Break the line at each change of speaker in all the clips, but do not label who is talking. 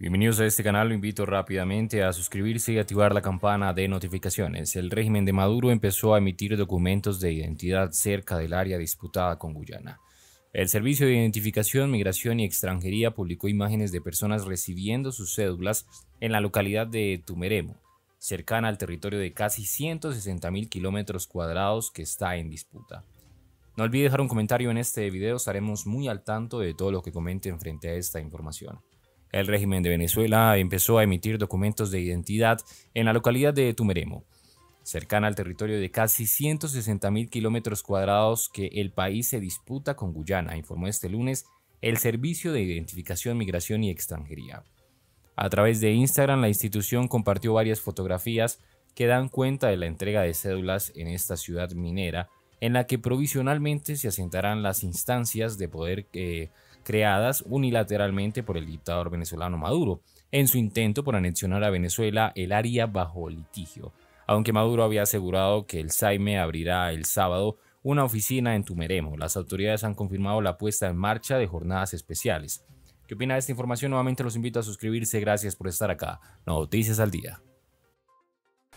Bienvenidos a este canal, lo invito rápidamente a suscribirse y activar la campana de notificaciones. El régimen de Maduro empezó a emitir documentos de identidad cerca del área disputada con Guyana. El Servicio de Identificación, Migración y Extranjería publicó imágenes de personas recibiendo sus cédulas en la localidad de Tumeremo, cercana al territorio de casi 160.000 kilómetros cuadrados que está en disputa. No olvide dejar un comentario en este video, estaremos muy al tanto de todo lo que comenten frente a esta información. El régimen de Venezuela empezó a emitir documentos de identidad en la localidad de Tumeremo, cercana al territorio de casi 160.000 kilómetros cuadrados que el país se disputa con Guyana, informó este lunes el Servicio de Identificación, Migración y Extranjería. A través de Instagram, la institución compartió varias fotografías que dan cuenta de la entrega de cédulas en esta ciudad minera, en la que provisionalmente se asentarán las instancias de poder eh, creadas unilateralmente por el dictador venezolano Maduro, en su intento por anexionar a Venezuela el área bajo litigio, aunque Maduro había asegurado que el Saime abrirá el sábado una oficina en Tumeremo. Las autoridades han confirmado la puesta en marcha de jornadas especiales. ¿Qué opina de esta información? Nuevamente los invito a suscribirse. Gracias por estar acá. Noticias al día.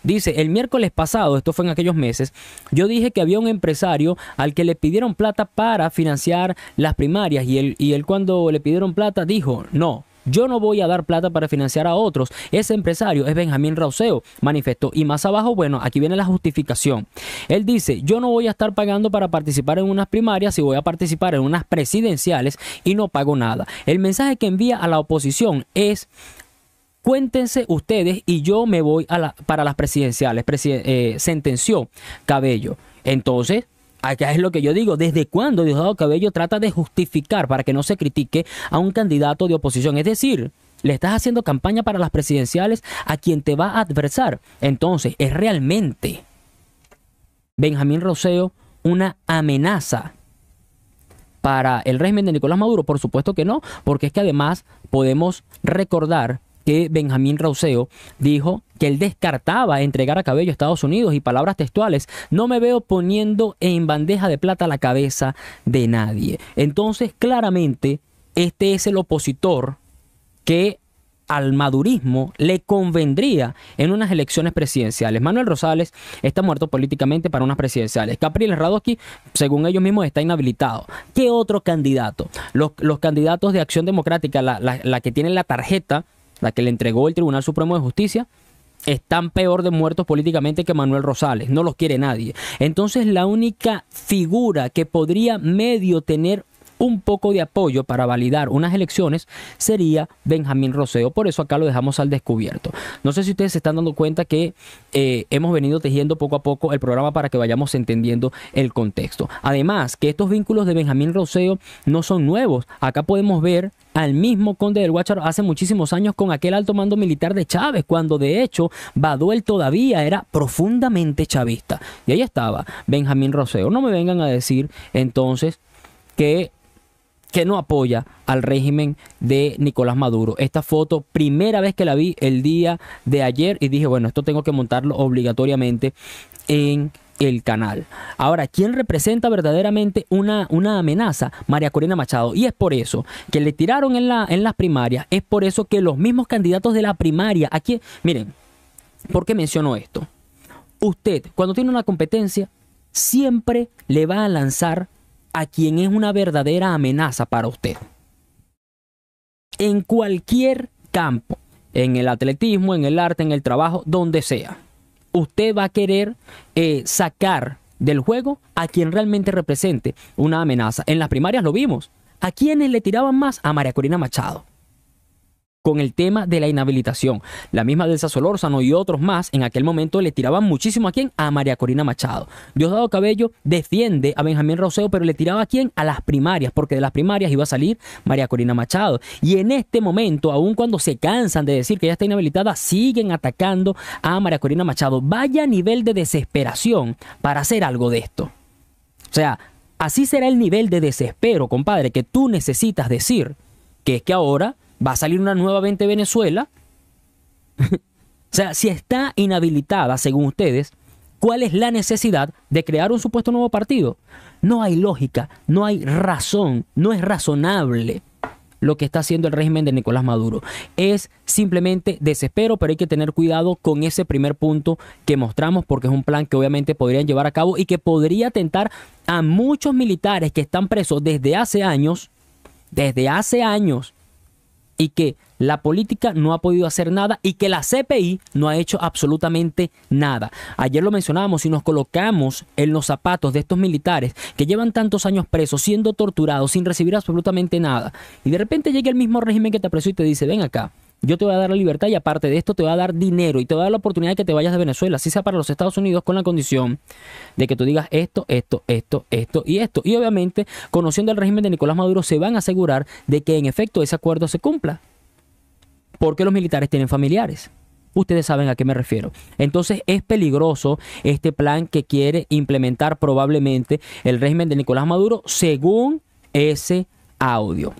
Dice, el miércoles pasado, esto fue en aquellos meses, yo dije que había un empresario al que le pidieron plata para financiar las primarias y él, y cuando le pidieron plata dijo, no, yo no voy a dar plata para financiar a otros. Ese empresario es Benjamín Rauseo, manifestó. Y más abajo, bueno, aquí viene la justificación. Él dice, yo no voy a estar pagando para participar en unas primarias y voy a participar en unas presidenciales y no pago nada. El mensaje que envía a la oposición es, Cuéntense ustedes y yo me voy a la, para las presidenciales, eh, sentenció Cabello. Entonces, Acá es lo que yo digo, ¿desde cuándo Diosdado Cabello trata de justificar para que no se critique a un candidato de oposición? Es decir, le estás haciendo campaña para las presidenciales a quien te va a adversar. Entonces, es realmente Benjamín Roseo una amenaza para el régimen de Nicolás Maduro. Por supuesto que no, porque es que además podemos recordar que Benjamín Rauseo dijo que él descartaba entregar a Cabello a Estados Unidos y palabras textuales, no me veo poniendo en bandeja de plata la cabeza de nadie. Entonces, claramente, este es el opositor que al madurismo le convendría en unas elecciones presidenciales. Manuel Rosales está muerto políticamente para unas presidenciales. Capriles Radoski, según ellos mismos, está inhabilitado. ¿Qué otro candidato? Los, candidatos de Acción Democrática, la, la que tienen la tarjeta la que le entregó el Tribunal Supremo de Justicia, están peor de muertos políticamente que Manuel Rosales, no los quiere nadie. Entonces la única figura que podría medio tener un poco de apoyo para validar unas elecciones sería Benjamín Roseo. Por eso acá lo dejamos al descubierto. No sé si ustedes se están dando cuenta que eh, hemos venido tejiendo poco a poco el programa para que vayamos entendiendo el contexto. Además, que estos vínculos de Benjamín Roseo no son nuevos. Acá podemos ver al mismo conde del Guácharo hace muchísimos años con aquel alto mando militar de Chávez, cuando de hecho Baduel todavía era profundamente chavista. Y ahí estaba Benjamín Roseo. No me vengan a decir entonces que que no apoya al régimen de Nicolás Maduro. Esta foto, primera vez que la vi el día de ayer y dije, bueno, esto tengo que montarlo obligatoriamente en el canal. Ahora, ¿quién representa verdaderamente una, una amenaza? María Corina Machado. Y es por eso que le tiraron en, la, en las primarias, es por eso que los mismos candidatos de la primaria, aquí, miren, ¿por qué menciono esto? Usted, cuando tiene una competencia, siempre le va a lanzar a quien es una verdadera amenaza para usted. En cualquier campo, en el atletismo, en el arte, en el trabajo, donde sea, usted va a querer eh, sacar del juego a quien realmente represente una amenaza. En las primarias lo vimos. ¿A quienes le tiraban más? A María Corina Machado con el tema de la inhabilitación. La misma Delsa Solórzano y otros más en aquel momento le tiraban muchísimo a quién? A María Corina Machado. Diosdado Cabello defiende a Benjamín Roseo, pero le tiraba a quién? A las primarias, porque de las primarias iba a salir María Corina Machado. Y en este momento, aun cuando se cansan de decir que ya está inhabilitada, siguen atacando a María Corina Machado. Vaya nivel de desesperación para hacer algo de esto. O sea, así será el nivel de desespero, compadre, que tú necesitas decir que es que ahora va a salir una nuevamente Venezuela. o sea, si está inhabilitada, según ustedes, ¿cuál es la necesidad de crear un supuesto nuevo partido? No hay lógica, no hay razón, no es razonable lo que está haciendo el régimen de Nicolás Maduro. Es simplemente desespero, pero hay que tener cuidado con ese primer punto que mostramos, porque es un plan que obviamente podrían llevar a cabo y que podría atentar a muchos militares que están presos desde hace años, desde hace años, y que la política no ha podido hacer nada y que la CPI no ha hecho absolutamente nada. Ayer lo mencionábamos, y nos colocamos en los zapatos de estos militares que llevan tantos años presos, siendo torturados, sin recibir absolutamente nada, y de repente llega el mismo régimen que te apresó y te dice, ven acá, yo te voy a dar la libertad y aparte de esto te voy a dar dinero y te voy a dar la oportunidad de que te vayas de Venezuela, si sea para los Estados Unidos, con la condición de que tú digas esto, esto, esto, esto y esto. Y obviamente, conociendo el régimen de Nicolás Maduro, se van a asegurar de que en efecto ese acuerdo se cumpla. Porque los militares tienen familiares. Ustedes saben a qué me refiero. Entonces es peligroso este plan que quiere implementar probablemente el régimen de Nicolás Maduro según ese audio.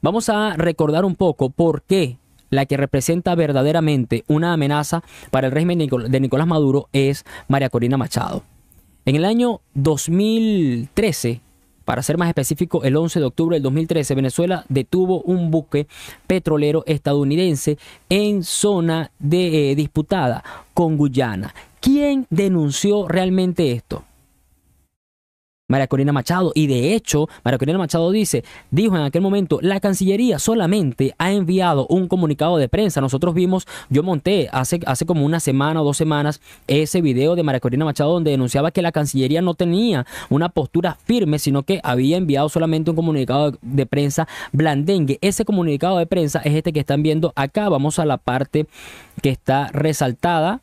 Vamos a recordar un poco por qué la que representa verdaderamente una amenaza para el régimen de Nicolás Maduro es María Corina Machado. En el año 2013, para ser más específico, el 11 de octubre del 2013, Venezuela detuvo un buque petrolero estadounidense en zona de, eh, disputada con Guyana. ¿Quién denunció realmente esto? María Corina Machado. Y de hecho, María Corina Machado dice, dijo en aquel momento, la Cancillería solamente ha enviado un comunicado de prensa. Nosotros vimos, yo monté hace, hace como una semana o dos semanas ese video de María Corina Machado donde denunciaba que la Cancillería no tenía una postura firme, sino que había enviado solamente un comunicado de, de prensa blandengue. Ese comunicado de prensa es este que están viendo acá. Vamos a la parte que está resaltada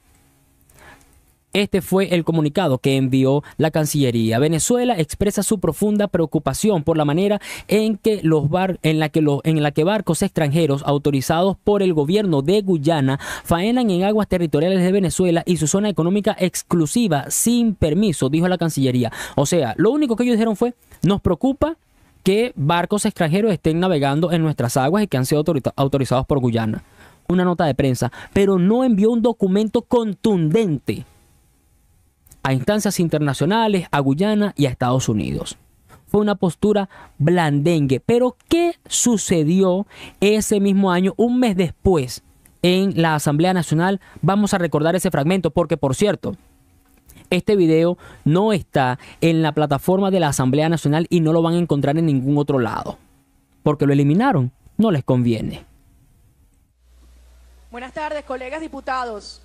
este fue el comunicado que envió la Cancillería. Venezuela expresa su profunda preocupación por la manera en que los la que barcos extranjeros autorizados por el gobierno de Guyana faenan en aguas territoriales de Venezuela y su zona económica exclusiva sin permiso, dijo la Cancillería. O sea, lo único que ellos dijeron fue, nos preocupa que barcos extranjeros estén navegando en nuestras aguas y que han sido autorizados por Guyana. Una nota de prensa, pero no envió un documento contundente a instancias internacionales, a Guyana y a Estados Unidos. Fue una postura blandengue. Pero ¿qué sucedió ese mismo año, un mes después, en la Asamblea Nacional? Vamos a recordar ese fragmento porque, por cierto, este video no está en la plataforma de la Asamblea Nacional y no lo van a encontrar en ningún otro lado. Porque lo eliminaron, no les conviene.
Buenas tardes, colegas diputados.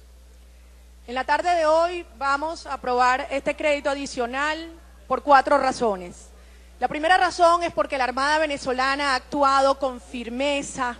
En la tarde de hoy vamos a aprobar este crédito adicional por cuatro razones. La primera razón es porque la Armada venezolana ha actuado con firmeza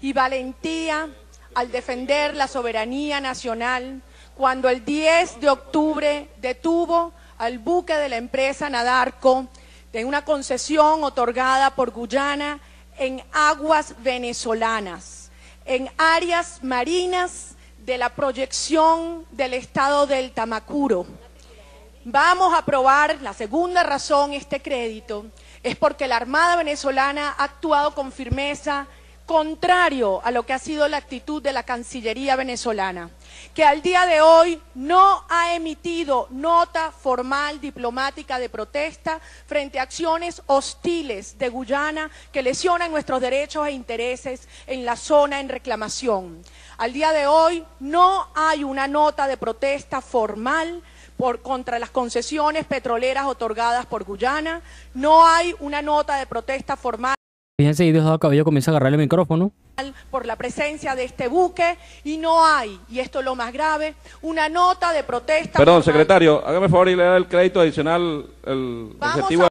y valentía al defender la soberanía nacional cuando el 10 de octubre detuvo al buque de la empresa Nadarco de una concesión otorgada por Guyana en aguas venezolanas, en áreas marinas de la proyección del estado del Tamacuro. Vamos a aprobar, la segunda razón, este crédito, es porque la Armada venezolana ha actuado con firmeza, contrario a lo que ha sido la actitud de la Cancillería venezolana, que al día de hoy no ha emitido nota formal diplomática de protesta frente a acciones hostiles de Guyana que lesionan nuestros derechos e intereses en la zona en reclamación. Al día de hoy no hay una nota de protesta formal por, contra las concesiones petroleras otorgadas por Guyana, no hay una nota de protesta formal.
Fíjense, Diosdado Cabello comienza a agarrar el micrófono.
Por la presencia de este buque y no hay, y esto es lo más grave, una nota
de protesta. Perdón,
secretario, hágame favor y le da el crédito adicional el objetivo.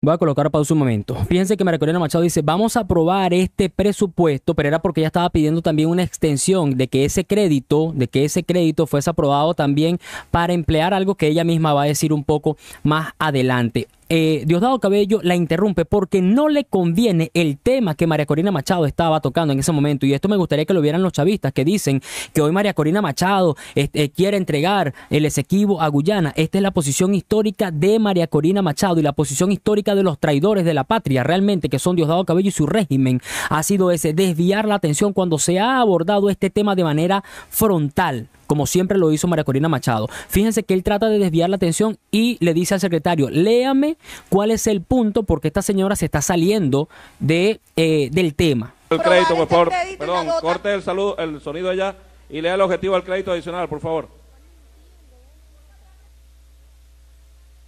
Voy a colocar pausa un momento. Fíjense que María Corina Machado dice, vamos a aprobar este presupuesto, pero era porque ella estaba pidiendo también una extensión de que ese crédito, de que ese crédito fuese aprobado también para emplear algo que ella misma va a decir un poco más adelante. Eh, Diosdado Cabello la interrumpe porque no le conviene el tema que María Corina Machado estaba tocando en ese momento. Y esto me gustaría que lo vieran los chavistas que dicen que hoy María Corina Machado eh, quiere entregar el Esequibo a Guyana. Esta es la posición histórica de María Corina Machado y la posición histórica de los traidores de la patria, realmente, que son Diosdado Cabello y su régimen, ha sido ese, desviar la atención cuando se ha abordado este tema de manera frontal como siempre lo hizo María Corina Machado. Fíjense que él trata de desviar la atención y le dice al secretario, léame cuál es el punto porque esta señora se está saliendo de, eh, del tema.
El crédito, por favor. Perdón, corte el, saludo, el sonido allá y lea el objetivo del crédito adicional, por favor.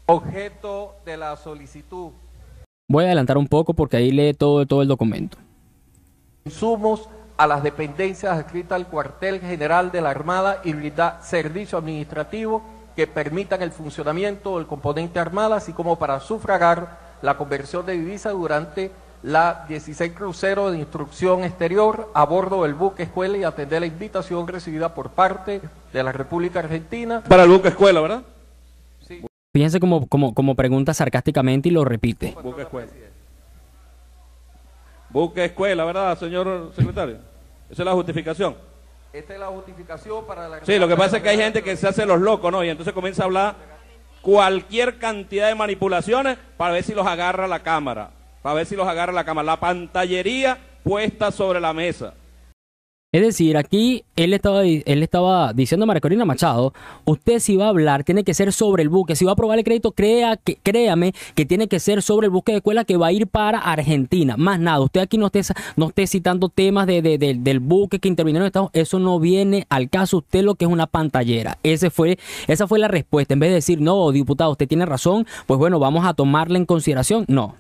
Objeto de la solicitud.
Voy a adelantar un poco porque ahí lee todo, todo el documento. Insumos
a las dependencias adscritas al cuartel general de la Armada y brindar servicio administrativo que permitan el funcionamiento del componente armada, así como para sufragar la conversión de divisa durante la 16 crucero de instrucción exterior a bordo del buque escuela y atender la invitación recibida por parte de la República Argentina. Para el buque escuela, ¿verdad? Sí.
Fíjense como, como, como pregunta sarcásticamente y lo repite.
Buque escuela, ¿verdad, señor secretario? Esa es la justificación. Esta es la justificación para la... Sí, lo que pasa es que hay gente que se hace los locos, ¿no? Y entonces comienza a hablar cualquier cantidad de manipulaciones para ver si los agarra la cámara, para ver si los agarra la cámara. La pantallería puesta sobre la mesa.
Es decir, aquí él estaba, él estaba diciendo a Corina Machado, usted si va a hablar tiene que ser sobre el buque, si va a aprobar el crédito, crea que, créame que tiene que ser sobre el buque de escuela que va a ir para Argentina. Más nada, usted aquí no esté, no esté citando temas de, del buque que intervinieron en Estados eso no viene al caso, usted lo que es una pantallera. Ese fue, esa fue la respuesta, en vez de decir, no, diputado, usted tiene razón, pues bueno, vamos a tomarla en consideración. No,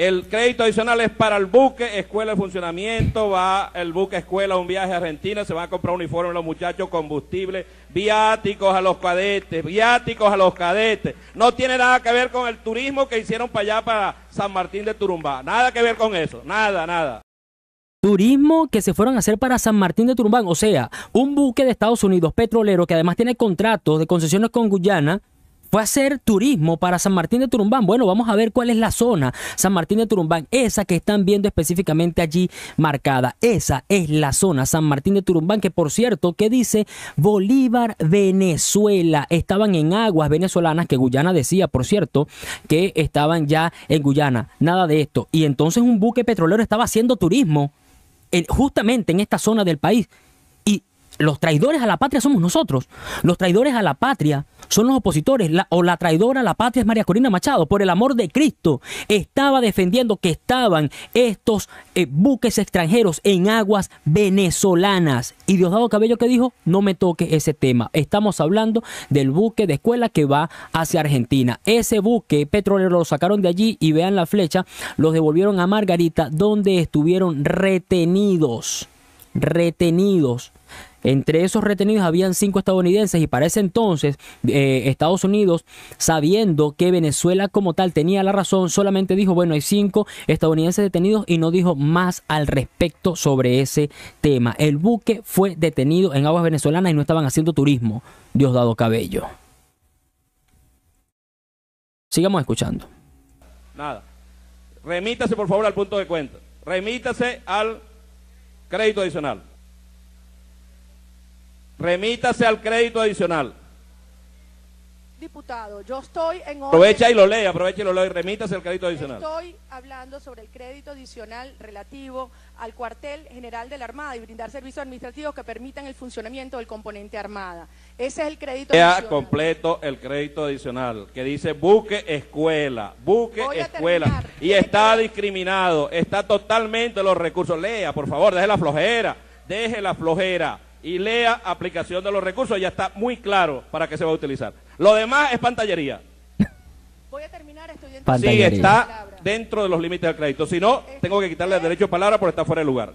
el crédito adicional es para el buque, escuela de funcionamiento, va el buque escuela un viaje a Argentina, se va a comprar uniforme a los muchachos, combustible, viáticos a los cadetes, viáticos a los cadetes. No tiene nada que ver con el turismo que hicieron para allá, para San Martín de Turumbá. Nada que ver con eso, nada, nada
turismo que se fueron a hacer para San Martín de Turumbán, o sea, un buque de Estados Unidos petrolero que además tiene contratos de concesiones con Guyana, fue a hacer turismo para San Martín de Turumbán. Bueno, vamos a ver cuál es la zona San Martín de Turumbán, esa que están viendo específicamente allí marcada. Esa es la zona San Martín de Turumbán, que por cierto, que dice Bolívar, Venezuela. Estaban en aguas venezolanas, que Guyana decía, por cierto, que estaban ya en Guyana. Nada de esto. Y entonces un buque petrolero estaba haciendo turismo justamente en esta zona del país los traidores a la patria somos nosotros. Los traidores a la patria son los opositores. La, o la traidora a la patria es María Corina Machado. Por el amor de Cristo, estaba defendiendo que estaban estos eh, buques extranjeros en aguas venezolanas. Y Diosdado Cabello que dijo, no me toque ese tema. Estamos hablando del buque de escuela que va hacia Argentina. Ese buque petrolero lo sacaron de allí y vean la flecha, los devolvieron a Margarita donde estuvieron retenidos. Retenidos entre esos retenidos habían cinco estadounidenses y para ese entonces eh, Estados Unidos, sabiendo que Venezuela como tal tenía la razón, solamente dijo, bueno, hay cinco estadounidenses detenidos y no dijo más al respecto sobre ese tema. El buque fue detenido en aguas venezolanas y no estaban haciendo turismo, Diosdado Cabello. Sigamos escuchando.
Nada. Remítase por favor al punto de cuenta. Remítase al crédito adicional. Remítase al crédito adicional.
Diputado, yo estoy en orden... Aprovecha y lo lee, aprovecha
y lo lee, remítase al crédito adicional.
Estoy hablando sobre el crédito adicional relativo al cuartel general de la Armada y brindar servicios administrativos que permitan el funcionamiento del componente Armada. Ese es el crédito adicional. adicional.
completo el crédito adicional, que dice buque escuela, buque escuela. Y está discriminado, está totalmente los recursos. Lea, por favor, deje la flojera, deje la flojera y lea aplicación de los recursos, ya está muy claro para qué se va a utilizar. Lo demás es pantallería.
Voy a terminar,
Sí, está dentro de los límites del crédito. Si no, este, tengo que quitarle el derecho de palabra porque está fuera de lugar.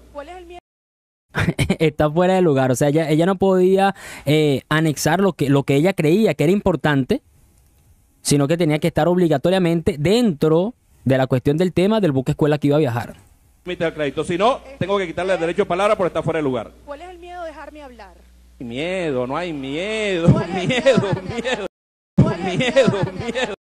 está fuera de lugar. O sea, ella, ella no podía eh, anexar lo que, lo que ella creía que era importante, sino que tenía que estar obligatoriamente dentro de la cuestión del tema del buque escuela que iba a viajar
al crédito. Si no, tengo que quitarle el derecho de palabra por estar fuera de lugar. ¿Cuál es el miedo de dejarme hablar? Miedo, no hay miedo, miedo, miedo, miedo, miedo,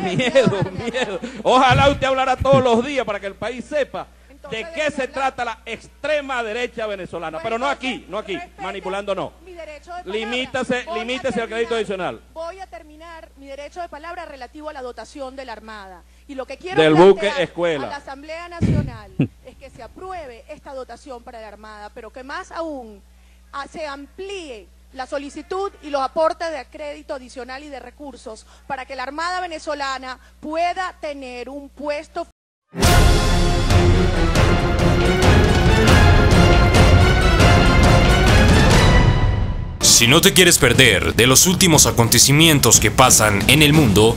miedo, miedo. Ojalá usted hablara todos los días para que el país sepa de qué se trata la extrema derecha venezolana. Pero no aquí, no aquí, manipulando no.
limítese al
crédito adicional.
Voy a terminar mi derecho de palabra relativo a la dotación de la Armada. Y lo que quiero del buque escuela. a la Asamblea Nacional es que se apruebe esta dotación para la Armada, pero que más aún ah, se amplíe la solicitud y los aportes de crédito adicional y de recursos para que la Armada venezolana pueda tener un puesto.
Si no te quieres perder de los últimos acontecimientos que pasan en el mundo,